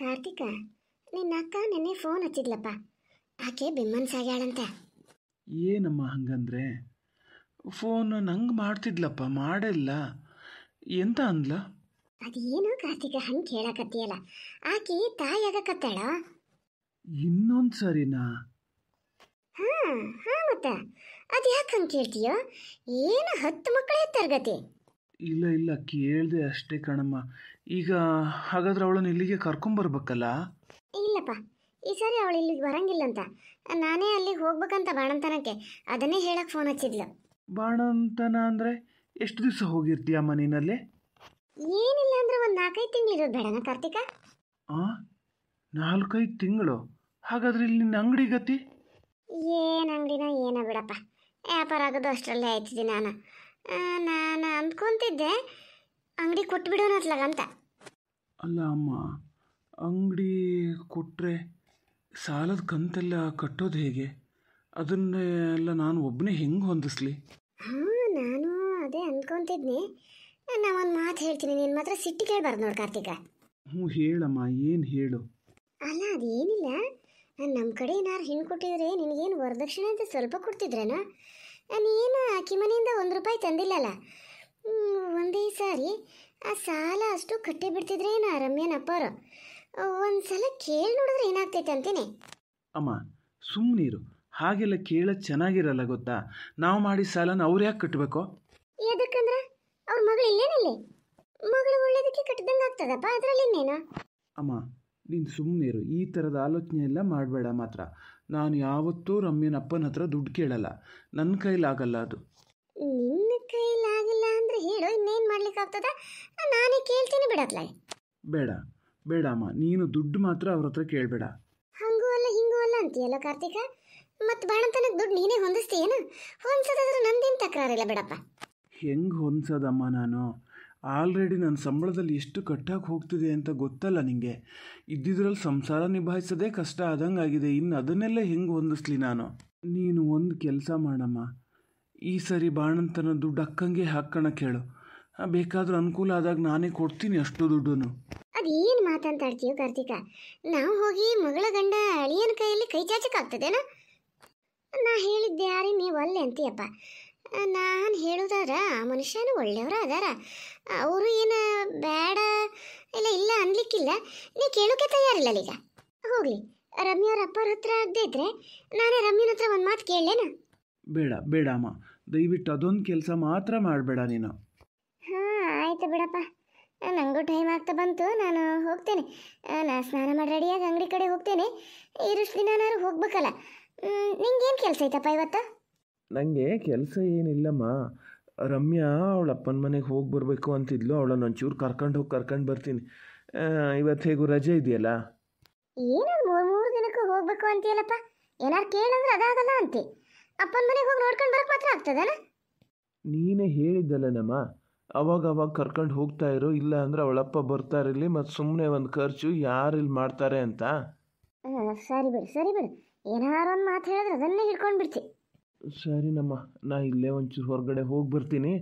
ಕಾರ್ತಿಕ ನಿನ್ನ ಅಕ್ಕ ನಿನ್ನೆ ಫೋನ್ ಹಚ್ಚಿದ್ಲಪ್ಪ ಆಕೆ ಬೆಮ್ಮನ್ಸಾಗ್ಯಾಳಂತೆ ಏನಮ್ಮ ಹಂಗಂದ್ರೆ ಫೋನ್ ನಂಗ್ ಮಾಡ್ತಿದ್ಲಪ್ಪ ಮಾಡಿಲ್ಲ ಎಂತ ಅಂದ್ಲ ಅದೇನು ಕಾರ್ತಿಕ ಹಂಗೆ ಕೇಳಕತ್ತಿಯಲ್ಲ ಆಕೆ ತಾಯಿ ಆಗಕತ್ತಾಳ ಇನ್ನೊಂದು ಸರಿನಾ ಹಾ ಹಾ ಮತ್ತ ಅದು ಯಾಕೆ ಏನು ಹತ್ತು ಮಕ್ಕಳೇ ತರಗತಿ ಇಲ್ಲ ಇಲ್ಲ ಕೇಳಿದೆ ಅಷ್ಟೇ ಕಣಮ್ಮ ಈಗ ಹಾಗಾದ್ರೆ ಅವಳನ್ನು ಇಲ್ಲಿಗೆ ಕರ್ಕೊಂಬರ್ಬೇಕಲ್ಲ ಇಲ್ಲಪ್ಪ ಈ ಸಾರಿ ಅವಳು ಇಲ್ಲಿಗೆ ಅಂತ ನಾನೇ ಅಲ್ಲಿಗೆ ಹೋಗ್ಬೇಕಂತ ಬಾಣಂತನಕ್ಕೆ ಅದನ್ನೇ ಹೇಳಕ್ಕೆ ಫೋನ್ ಹಚ್ಚಿದ್ಲು ಬಾಣಂತನ ಅಂದ್ರೆ ಎಷ್ಟು ದಿವಸ ಹೋಗಿರ್ತೀಯ ಮನೆಯಲ್ಲಿ ಏನಿಲ್ಲ ಅಂದ್ರೆ ಒಂದು ನಾಲ್ಕೈದು ತಿಂಗಳು ಇರೋದು ಬೇಡನ ಕಾರ್ತಿಕ ಆ ನಾಲ್ಕೈದು ತಿಂಗಳು ಹಾಗಾದ್ರೆ ಇಲ್ಲಿ ನಿನ್ನ ಅಂಗಡಿ ಗತಿ ಏನು ಅಂಗಡಿನ ಏನ ಬಿಡಪ್ಪ ವ್ಯಾಪಾರ ಆಗೋದು ಅಷ್ಟರಲ್ಲೇ ಆಯ್ತಿದ್ದೆ ನಾನು ನಾನು ಅಂದ್ಕೊತಿದ್ದೆ ಅಂಗಡಿ ಕೊಟ್ಬಿಡೋಣ ಅತ್ಲಾಗಂತ ಅಲ್ಲ ಅಮ್ಮ ಅಂಗಡಿ ಕೊಟ್ಟರೆ ಸಾಲದ ಕಂತೆಲ್ಲ ಕಟ್ಟೋದು ಹೇಗೆ ಅದನ್ನೆಲ್ಲ ನಾನು ಒಬ್ಬನೇ ಹೆಂಗೆ ಹೊಂದಿಸ್ಲಿ ಹಾಂ ನಾನು ಅದೇ ಅಂದ್ಕೊತಿದ್ನಿ ನಾನು ಒಂದು ಮಾತು ಹೇಳ್ತೀನಿ ನೀನು ಮಾತ್ರ ಸಿಟ್ಟಿ ಕೇಳಬಾರ್ದು ನೋಡಿ ಕಾರ್ತಿಕ ಹ್ಞೂ ಹೇಳಮ್ಮ ಏನು ಹೇಳು ಅಲ್ಲ ಅದೇನಿಲ್ಲ ನಾನು ನಮ್ಮ ಕಡೆ ಏನಾರು ಹೆಣ್ಣು ಕೊಟ್ಟಿದ್ರೆ ನಿನಗೇನು ವರದಕ್ಷಿಣೆ ಅಂತ ಸ್ವಲ್ಪ ಕೊಡ್ತಿದ್ರೇನೋ ನಾನು ಏನು ಅಕಿ ಮನೆಯಿಂದ ಒಂದು ರೂಪಾಯಿ ತಂದಿಲ್ಲಲ್ಲ ಒಂದೇ ಸಾರಿ ಆ ಸಾಲ ಅಷ್ಟು ಕಟ್ಟಿ ಬಿಡ್ತಿದ್ರೆ ಏನ ರಮ್ಯನಪ್ಪ ಅವರು ಸಲ ಕೇಳಿ ನೋಡಿದ್ರೆ ಏನಾಗ್ತೈತೆ ಅಂತೀನಿ ಅಮ್ಮ ಸುಮ್ಮನಿರು ಹಾಗೆಲ್ಲ ಕೇಳ ಚೆನ್ನಾಗಿರಲ್ಲ ಗೊತ್ತಾ ನಾವು ಮಾಡಿ ಸಾಲನ ಅವ್ರು ಯಾಕೆ ಕಟ್ಟಬೇಕು ಯಾಕಂದ್ರೆ ಅವ್ರ ಮಗಳು ಇಲ್ಲೇನಲ್ಲಿ ಮಗಳು ಒಳ್ಳೇದಕ್ಕೆ ಕಟ್ಟದಂಗೆ ಆಗ್ತದಪ್ಪ ಅದರಲ್ಲಿ ಇನ್ನೇನು ಅಮ್ಮ ನೀನು ಸುಮ್ಮನಿರು ಈ ಥರದ ಆಲೋಚನೆ ಎಲ್ಲ ಮಾಡಬೇಡ ಮಾತ್ರ ನಾನು ಯಾವತ್ತೂ ರಮ್ಯನ ಅಪ್ಪನ ಹತ್ರ ದುಡ್ಡು ಕೇಳಲ್ಲ ನನ್ನ ಕೈಲಾಗಲ್ಲ ಅದು ನಿನ್ನ ಕೈಲಾಗಲ್ಲ ಅಂದ್ರೆ ಹೇಳು ಇನ್ನೇನು ಮಾಡ್ಲಿಕ್ಕಾಗ್ತದ ನಾನೇ ಕೇಳ್ತೀನಿ ಬಿಡತ್ಲ ಬೇಡ ಬೇಡ ಅಮ್ಮ ನೀನು ದುಡ್ಡು ಮಾತ್ರ ಅವ್ರ ಹತ್ರ ಕೇಳಬೇಡ ಹಂಗೂ ಅಲ್ಲ ಹಿಂಗೂ ಅಲ್ಲ ಅಂತೀಯಲ್ಲ ಕಾರ್ತಿಕ ಮತ್ತು ಬಾಣಂತನಕ್ಕೆ ದುಡ್ಡು ನೀನೇ ಹೊಂದಿಸ್ತೀಯ ಹೊಂದ್ಸೋದಾದ್ರೆ ನಂದೇನು ತಕರಾರಿಲ್ಲ ಬಿಡಪ್ಪ ಹೆಂಗೆ ಹೊಂದ್ಸೋದಮ್ಮ ನಾನು ಆಲ್ರೆಡಿ ನನ್ನ ಸಂಬಳದಲ್ಲಿ ಎಷ್ಟು ಕಟ್ಟಾಗಿ ಹೋಗ್ತಿದೆ ಅಂತ ಗೊತ್ತಲ್ಲ ನಿಂಗೆ ಇದ್ದಿದ್ರಲ್ಲಿ ಸಂಸಾರ ನಿಭಾಯಿಸೋದೇ ಕಷ್ಟ ಆದಂಗೆ ಇನ್ನು ಅದನ್ನೆಲ್ಲ ಹೆಂಗೆ ಹೊಂದಿಸ್ಲಿ ನಾನು ನೀನು ಒಂದು ಕೆಲಸ ಮಾಡಮ್ಮ ಈ ಸರಿ ಬಾಣಂತನ ದುಡ್ಡು ಅಕ್ಕಂಗೆ ಹಾಕೋಣ ಕೇಳು ಬೇಕಾದ್ರೂ ಅನುಕೂಲ ಆದಾಗ ನಾನೇ ಕೊಡ್ತೀನಿ ಅಷ್ಟು ದುಡ್ಡು ಅದೇನು ಮಾತಂತಾಡ್ತೀವಿ ಕಾರ್ತಿಕ ನಾವು ಹೋಗಿ ಮಗಳ ಗಂಡ ಅಳಿಯನ ಕೈಯಲ್ಲಿ ಕೈ ಚಾಚಕ್ಕಾಗ್ತದೇನ ನಾ ಹೇಳಿದ್ದೆ ಯಾರಿ ನೀವು ಅಲ್ಲೇ ಅಂತೀಯಪ್ಪ ನಾನು ಹೇಳೋದಾರ ಆ ಮನುಷ್ಯನು ಒಳ್ಳೆಯವರ ಅದಾರ ಅವರು ಏನು ಬೇಡ ಇಲ್ಲ ಇಲ್ಲ ಅನ್ಲಿಕ್ಕಿಲ್ಲ ನೀ ಕೇಳೋಕೆ ತಯಾರಿಲ್ಲ ಈಗ ಹೋಗ್ಲಿ ರಮ್ಯವ್ರ ಅಪ್ಪರ ಹತ್ರ ಆಗದೆ ಇದ್ರೆ ನಾನೇ ರಮ್ಯನ ಹತ್ರ ಒಂದು ಮಾತು ಕೇಳಲೇನಾ ಬೇಡ ಬೇಡ ಅಮ್ಮ ದಯವಿಟ್ಟು ಅದೊಂದು ಕೆಲಸ ಮಾತ್ರ ಮಾಡಬೇಡ ನೀನು ಹಾಂ ಆಯಿತು ಬಿಡಪ್ಪ ನನಗೂ ಟೈಮ್ ಆಗ್ತಾ ಬಂತು ನಾನು ಹೋಗ್ತೇನೆ ನಾನು ಸ್ನಾನ ಮಾಡಿ ರೆಡಿಯಾಗಿ ಅಂಗಡಿ ಕಡೆ ಹೋಗ್ತೇನೆ ಇರಷ್ಟು ದಿನ ನಾನು ಹೋಗ್ಬೇಕಲ್ಲ ನಿಂಗೇನು ಕೆಲಸ ಐತಪ್ಪ ಇವತ್ತು ನನಗೆ ಕೆಲಸ ಏನಿಲ್ಲಮ್ಮ ರಮ್ಯಾ ಅವಳ ಅಪ್ಪನ ಮನೆಗೆ ಹೋಗಿ ಬರಬೇಕು ಅಂತಿದ್ಲು ಅವಳನ್ನ ಒಂಚೂರು ಕರ್ಕೊಂಡು ಹೋಗಿ ಕರ್ಕೊಂಡು ಬರ್ತೀನಿ ಇವತ್ತು ಹೇಗೂ ರಜೆ ಇದೆಯಲ್ಲ ಏನು ಮೂರು ಮೂರು ದಿನಕ್ಕೂ ಹೋಗ್ಬೇಕು ಅಂತೀಯಲ್ಲಪ್ಪ ಏನಾರು ಕೇಳಂದ್ರೆ ಅದಾಗಲ್ಲ ಅಂತೀ ಅಪ್ಪನ ಮನೆಗೆ ಹೋಗಿ ನೋಡ್ಕೊಂಡು ಬರಕ್ ಮಾತ್ರ ಆಗ್ತದಲ್ಲ ನೀನೇ ಹೇಳಿದ್ದಲ್ಲನಮ್ಮ ಅವಾಗ ಅವಾಗ ಕರ್ಕೊಂಡು ಹೋಗ್ತಾ ಇರು ಇಲ್ಲ ಅಂದ್ರೆ ಅವಳಪ್ಪ ಇಲ್ಲಿ ಮತ್ತು ಸುಮ್ಮನೆ ಒಂದು ಖರ್ಚು ಯಾರು ಇಲ್ಲಿ ಮಾಡ್ತಾರೆ ಅಂತ ಸರಿ ಬಿಡು ಸರಿ ಬಿಡು ಏನಾರು ಒಂದು ಮಾತು ಹೇಳಿದ್ರೆ ಅದನ್ನೇ ಹಿಡ್ಕೊಂಡು ಬಿಡ್ತಿ ಸರಿನಮ್ಮ ನಾ ಇಲ್ಲೇ ಒಂಚೂರು ಹೊರಗಡೆ ಹೋಗಿ ಬರ್ತೀನಿ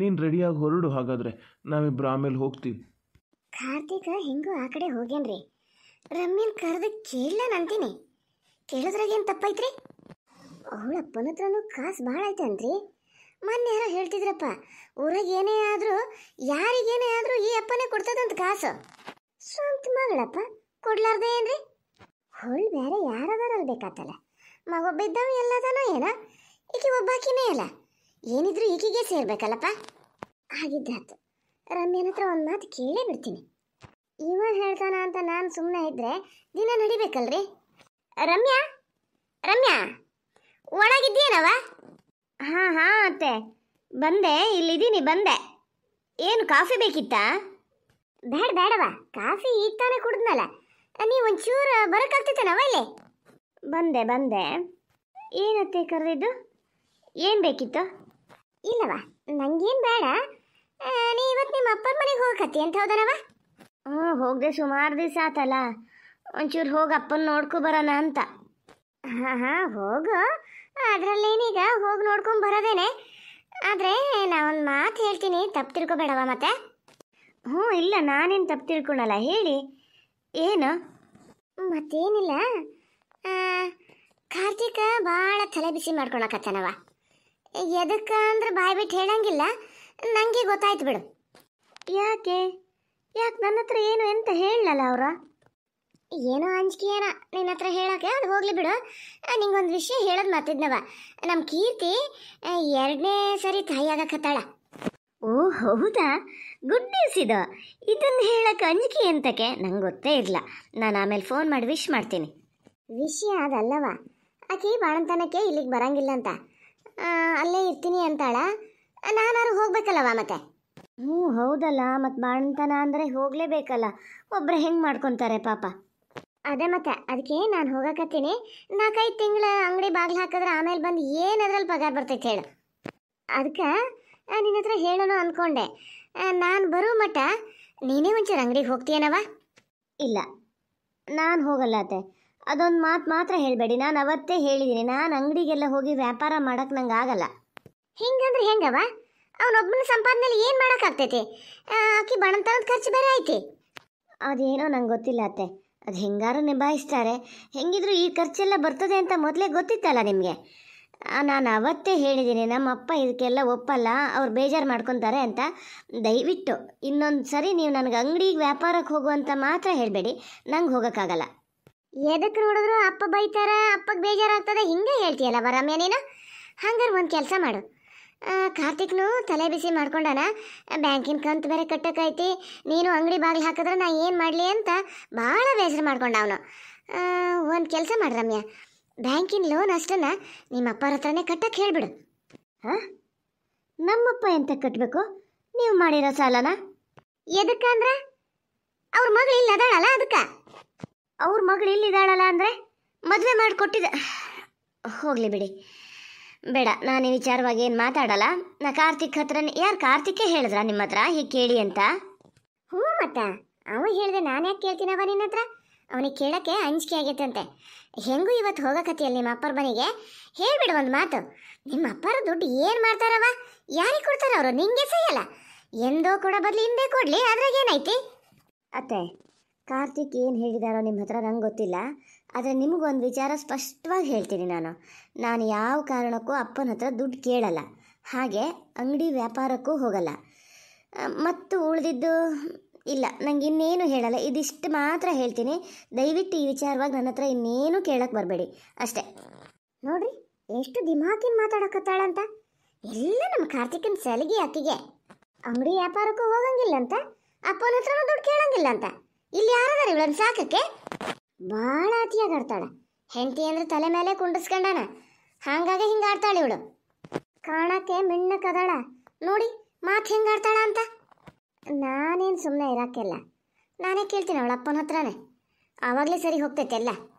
ನೀನು ರೆಡಿಯಾಗಿ ಹೊರಡು ಹಾಗಾದರೆ ನಾವಿಬ್ರು ಆಮೇಲೆ ಹೋಗ್ತೀವಿ ಕಾರ್ತಿಕ ಹೆಂಗು ಆ ಕಡೆ ಹೋಗ್ಯನ್ರಿ ರಮ್ಯನ್ ಕರೆದು ಕೇಳಲ್ಲ ನಂತೀನಿ ಕೇಳಿದ್ರಾಗೇನು ತಪ್ಪೈತ್ರಿ ಅವಳ ಅಪ್ಪನ ಹತ್ರನೂ ಕಾಸು ಭಾಳ ಐತನ್ರಿ ಮೊನ್ನೆ ಯಾರೋ ಹೇಳ್ತಿದ್ರಪ್ಪ ಊರಾಗ ಏನೇ ಆದರೂ ಯಾರಿಗೇನೇ ಆದರೂ ಈ ಅಪ್ಪನೇ ಕೊಡ್ತದಂತ ಕಾಸು ಸ್ವಂತ ಮಗಳಪ್ಪ ಕೊಡ್ಲಾರ್ದೆ ಏನ್ರಿ ಹೊಳ್ ಬೇರೆ ಯಾರದಾರಲ್ಲಿ ಬೇಕಾತಲ್ಲ ಮಗ ಬಿದ್ದವ ಎಲ್ಲದನೋ ಏನ ಈಕೆ ಒಬ್ಬಾಕಿನೇ ಅಲ್ಲ ಏನಿದ್ರು ಈಕೆಗೆ ಸೇರ್ಬೇಕಲ್ಲಪ್ಪ ಆಗಿದ್ದಾತು ರಮ್ಯನ ಹತ್ರ ಒಂದು ಮಾತು ಕೇಳೇ ಬಿಡ್ತೀನಿ ಇವ ಹೇಳ್ತಾನ ಅಂತ ನಾನು ಸುಮ್ಮನೆ ಇದ್ರೆ ದಿನ ನಡಿಬೇಕಲ್ರಿ ರಮ್ಯಾ ರಮ್ಯಾ ಒಳಗಿದ್ದೀನವ ಹಾಂ ಹಾಂ ಅತ್ತೆ ಬಂದೆ ಇಲ್ಲಿದ್ದೀನಿ ಬಂದೆ ಏನು ಕಾಫಿ ಬೇಕಿತ್ತಾ ಬೇಡ ಬೇಡವ ಕಾಫಿ ಈಗ ತಾನೇ ಕುಡಿದ್ನಲ್ಲ ನೀವು ಒಂಚೂರು ಬರೋಕ್ಕಾಗ್ತಿತ್ತೇನವ ಇಲ್ಲಿ ಬಂದೆ ಬಂದೆ ಏನತ್ತೆ ಕರೆದಿದ್ದು ಏನು ಬೇಕಿತ್ತು ಇಲ್ಲವ ನಂಗೇನು ಬೇಡ ನೀ ಇವತ್ತು ನಿಮ್ಮ ಅಪ್ಪನ ಮನೆಗೆ ಹೋಗಕತ್ತಿ ಅಂತ ಹೌದನವ ಹ್ಞೂ ಹೋಗದೆ ಸುಮಾರು ದಿವಸ ಆತಲ್ಲ ಒಂಚೂರು ಹೋಗಿ ಅಪ್ಪನ ನೋಡ್ಕೊ ಬರೋಣ ಅಂತ ಹಾಂ ಹಾಂ ಹೋಗು ಅದರಲ್ಲೇನೀಗ ಹೋಗಿ ನೋಡ್ಕೊಂಡು ಬರೋದೇನೆ ಆದರೆ ನಾವೊಂದು ಮಾತು ಹೇಳ್ತೀನಿ ತಪ್ಪು ತಿಳ್ಕೊಬೇಡವ ಮತ್ತೆ ಹ್ಞೂ ಇಲ್ಲ ನಾನೇನು ತಪ್ಪು ತಿಳ್ಕೊಳಲ್ಲ ಹೇಳಿ ಏನು ಮತ್ತೇನಿಲ್ಲ ಕಾರ್ತಿಕ ಭಾಳ ತಲೆ ಬಿಸಿ ಮಾಡ್ಕೊಳಕತ್ತನವ ಎದಕ್ಕೆ ಅಂದ್ರೆ ಬಾಯಿ ಬಿಟ್ಟು ಹೇಳಂಗಿಲ್ಲ ನನಗೆ ಗೊತ್ತಾಯ್ತು ಬಿಡು ಯಾಕೆ ಯಾಕೆ ನನ್ನ ಹತ್ರ ಏನು ಎಂತ ಹೇಳಲ್ಲ ಅವರ ಏನೋ ಅಂಜಿಕೆಯನ ನಿನ್ನ ಹತ್ರ ಹೇಳೋಕೆ ಅದು ಹೋಗ್ಲಿ ಬಿಡು ನಿಂಗೊಂದು ವಿಷಯ ಹೇಳೋದು ಮತ್ತಿದ್ನವ ನಮ್ಮ ಕೀರ್ತಿ ಎರಡನೇ ಸರಿ ತಾಯಿ ಹತ್ತಾಳ ಓ ಹೌದಾ ಗುಡ್ ನ್ಯೂಸ್ ಇದು ಇದನ್ನು ಹೇಳಕ್ಕೆ ಅಂಜಿಕೆ ಅಂತಕ್ಕೆ ನಂಗೆ ಗೊತ್ತೇ ಇರಲಿಲ್ಲ ನಾನು ಆಮೇಲೆ ಫೋನ್ ಮಾಡಿ ವಿಶ್ ಮಾಡ್ತೀನಿ ವಿಷಯ ಅದಲ್ಲವ ಆಕೆ ಬಾಣಂತನಕ್ಕೆ ಇಲ್ಲಿಗೆ ಬರಂಗಿಲ್ಲ ಅಂತ ಅಲ್ಲೇ ಇರ್ತೀನಿ ಅಂತಾಳ ನಾನಾರು ಹೋಗ್ಬೇಕಲ್ಲವ ಮತ್ತೆ ಹ್ಞೂ ಹೌದಲ್ಲ ಮತ್ತು ಬಾಣಂತನ ಅಂದರೆ ಹೋಗಲೇಬೇಕಲ್ಲ ಒಬ್ಬರು ಹೆಂಗೆ ಮಾಡ್ಕೊತಾರೆ ಪಾಪ ಅದೇ ಮತ್ತೆ ಅದಕ್ಕೆ ನಾನು ಹೋಗಕತ್ತೀನಿ ನಾಲ್ಕೈದು ತಿಂಗಳ ಅಂಗಡಿ ಬಾಗಿಲು ಹಾಕಿದ್ರೆ ಆಮೇಲೆ ಬಂದು ಏನು ಪಗಾರ ಬರ್ತೈತೆ ಹೇಳು ಅದಕ್ಕೆ ನಿನ್ನ ಹತ್ರ ಹೇಳೋಣ ಅಂದ್ಕೊಂಡೆ ನಾನು ಬರೋ ಮಠ ನೀನೇ ಒಂಚೂರು ಅಂಗಡಿಗೆ ಹೋಗ್ತೀಯನವ ಇಲ್ಲ ನಾನು ಹೋಗಲ್ಲ ಅತ್ತೆ ಅದೊಂದು ಮಾತು ಮಾತ್ರ ಹೇಳಬೇಡಿ ನಾನು ಅವತ್ತೇ ಹೇಳಿದ್ದೀನಿ ನಾನು ಅಂಗಡಿಗೆಲ್ಲ ಹೋಗಿ ವ್ಯಾಪಾರ ಮಾಡೋಕೆ ನಂಗೆ ಆಗಲ್ಲ ಹಿಂಗಂದ್ರೆ ಹೆಂಗವ ಅವನೊಬ್ಬನ ಸಂಪಾದನೆಯಲ್ಲಿ ಏನು ಮಾಡೋಕ್ಕಾಗ್ತೈತಿ ಆಕಿ ಬಣ್ಣತನದ ಖರ್ಚು ಬೇರೆ ಐತಿ ಅದೇನೋ ನಂಗೆ ಗೊತ್ತಿಲ್ಲ ಅತ್ತೆ ಅದು ಹೆಂಗಾರು ನಿಭಾಯಿಸ್ತಾರೆ ಹೆಂಗಿದ್ರು ಈ ಖರ್ಚೆಲ್ಲ ಬರ್ತದೆ ಅಂತ ಮೊದಲೇ ಗೊತ್ತಿತ್ತಲ್ಲ ನಿಮಗೆ ನಾನು ಅವತ್ತೇ ಹೇಳಿದ್ದೀನಿ ನಮ್ಮಪ್ಪ ಇದಕ್ಕೆಲ್ಲ ಒಪ್ಪಲ್ಲ ಅವ್ರು ಬೇಜಾರು ಮಾಡ್ಕೊತಾರೆ ಅಂತ ದಯವಿಟ್ಟು ಇನ್ನೊಂದು ಸರಿ ನೀವು ನನಗೆ ಅಂಗಡಿಗೆ ವ್ಯಾಪಾರಕ್ಕೆ ಹೋಗುವಂತ ಮಾತ್ರ ಹೇಳಬೇಡಿ ನಂಗೆ ಹೋಗೋಕ್ಕಾಗಲ್ಲ ಎದಕ್ಕೆ ನೋಡಿದ್ರು ಅಪ್ಪ ಬೈತಾರೆ ಅಪ್ಪಗೆ ಬೇಜಾರಾಗ್ತದೆ ಹಿಂಗೆ ಹೇಳ್ತೀಯಲ್ಲ ಬರಮ್ಯ ನೀನು ಹಂಗಾರೆ ಒಂದು ಕೆಲಸ ಮಾಡು ಕಾರ್ತಿಕ್ನು ತಲೆ ಬಿಸಿ ಮಾಡ್ಕೊಂಡಾನ ಬ್ಯಾಂಕಿನ ಕಂತು ಬೇರೆ ಕಟ್ಟಕ್ಕೈತಿ ನೀನು ಅಂಗಡಿ ಬಾಗಿಲು ಹಾಕಿದ್ರೆ ನಾ ಏನು ಮಾಡಲಿ ಅಂತ ಭಾಳ ಬೇಜಾರು ಮಾಡ್ಕೊಂಡ ಅವನು ಒಂದು ಕೆಲಸ ಮಾಡಿ ಬ್ಯಾಂಕಿನ ಲೋನ್ ಅಷ್ಟನ್ನು ನಿಮ್ಮ ಅಪ್ಪರ ಹತ್ರನೇ ಕಟ್ಟಕ್ಕೆ ಹೇಳ್ಬಿಡು ಹಾಂ ನಮ್ಮಪ್ಪ ಎಂತ ಕಟ್ಟಬೇಕು ನೀವು ಮಾಡಿರೋ ಸಾಲನ ಎದಕ್ಕಂದ್ರೆ ಅವ್ರ ಮಗಳು ಇಲ್ಲಿ ಅದಾಳಲ್ಲ ಅದಕ್ಕೆ ಅವ್ರ ಮಗಳು ಇಲ್ಲಿ ಇದ್ದಾಳಲ್ಲ ಅಂದರೆ ಮದುವೆ ಮಾಡಿಕೊಟ್ಟಿದ್ದ ಹೋಗಲಿ ಬಿಡಿ ಬೇಡ ನಾನು ವಿಚಾರವಾಗಿ ಏನು ಮಾತಾಡಲ್ಲ ನಾ ಕಾರ್ತಿಕ್ ಹತ್ರ ಯಾರು ಕಾರ್ತಿಕೇ ಹೇಳಿದ್ರ ನಿಮ್ಮ ಹತ್ರ ಹೀಗೆ ಕೇಳಿ ಅಂತ ಹ್ಞೂ ಮತ್ತ ಅವನು ಹೇಳಿದೆ ನಾನು ಯಾಕೆ ಕೇಳ್ತೀನವ ನಿನ್ನ ಹತ್ರ ಅವನಿಗೆ ಕೇಳೋಕ್ಕೆ ಅಂಜಿಕೆ ಆಗೈತಂತೆ ಹೆಂಗೂ ಇವತ್ತು ಹೋಗಕತ್ತಿಯಲ್ಲಿ ನಿಮ್ಮ ಅಪ್ಪರ ಮನೆಗೆ ಹೇಳ್ಬಿಡು ಒಂದು ಮಾತು ನಿಮ್ಮ ಅಪ್ಪರ ದುಡ್ಡು ಏನು ಮಾಡ್ತಾರವ ಯಾರಿಗೆ ಕೊಡ್ತಾರ ಅವರು ನಿಂಗೆ ಸಹಿಯಲ್ಲ ಎಂದೋ ಕೂಡ ಬದಲು ಹಿಂದೆ ಕೊಡಲಿ ಅದ್ರಾಗ ಏನೈತಿ ಅತ್ತೆ ಕಾರ್ತಿಕ್ ಏನು ಹೇಳಿದಾರೋ ನಿಮ್ಮ ಹತ್ರ ನಂಗೆ ಗೊತ್ತಿಲ್ಲ ಆದರೆ ನಿಮಗೊಂದು ವಿಚಾರ ಸ್ಪಷ್ಟವಾಗಿ ಹೇಳ್ತೀನಿ ನಾನು ನಾನು ಯಾವ ಕಾರಣಕ್ಕೂ ಅಪ್ಪನ ಹತ್ರ ದುಡ್ಡು ಕೇಳಲ್ಲ ಹಾಗೆ ಅಂಗಡಿ ವ್ಯಾಪಾರಕ್ಕೂ ಹೋಗಲ್ಲ ಮತ್ತು ಉಳಿದಿದ್ದು ಇಲ್ಲ ನನಗೆ ಇನ್ನೇನು ಹೇಳಲ್ಲ ಇದಿಷ್ಟು ಮಾತ್ರ ಹೇಳ್ತೀನಿ ದಯವಿಟ್ಟು ಈ ವಿಚಾರವಾಗಿ ನನ್ನ ಹತ್ರ ಇನ್ನೇನು ಕೇಳಕ್ಕೆ ಬರಬೇಡಿ ಅಷ್ಟೇ ನೋಡ್ರಿ ಎಷ್ಟು ದಿಮಾಕಿನ ಮಾತಾಡೋಕತ್ತಾಳಂತ ಎಲ್ಲ ನಮ್ಮ ಕಾರ್ತಿಕನ ಸಲಿಗೆ ಅಕ್ಕಿಗೆ ಅಂಗಡಿ ವ್ಯಾಪಾರಕ್ಕೂ ಹೋಗಂಗಿಲ್ಲ ಅಂತ ಅಪ್ಪನ ಹತ್ರನೂ ದುಡ್ಡು ಕೇಳಂಗಿಲ್ಲ ಅಂತ ಇಲ್ಲಿ ಯಾರಾದ್ರೂ ಇವಳನ್ನು ಸಾಕಕ್ಕೆ ಭಾಳ ಅತಿಯಾಗಿ ಆಡ್ತಾಳೆ ಹೆಂಡತಿ ಅಂದ್ರೆ ತಲೆ ಮೇಲೆ ಕುಂಡಿಸ್ಕೊಂಡಾನ ಹಂಗಾಗಿ ಹಿಂಗೆ ಆಡ್ತಾಳೆ ಇವಳು ಕಾಣಕ್ಕೆ ಕದಾಳ ನೋಡಿ ಮಾತು ಹಿಂಗೆ ಆಡ್ತಾಳ ಅಂತ ನಾನೇನು ಸುಮ್ಮನೆ ಇರಾಕೆಲ್ಲ ನಾನೇ ಕೇಳ್ತೀನಿ ಅವಳ ಅಪ್ಪನ ಹತ್ರನೇ ಆವಾಗಲೇ ಸರಿ ಹೋಗ್ತೈತೆ ಎಲ್ಲ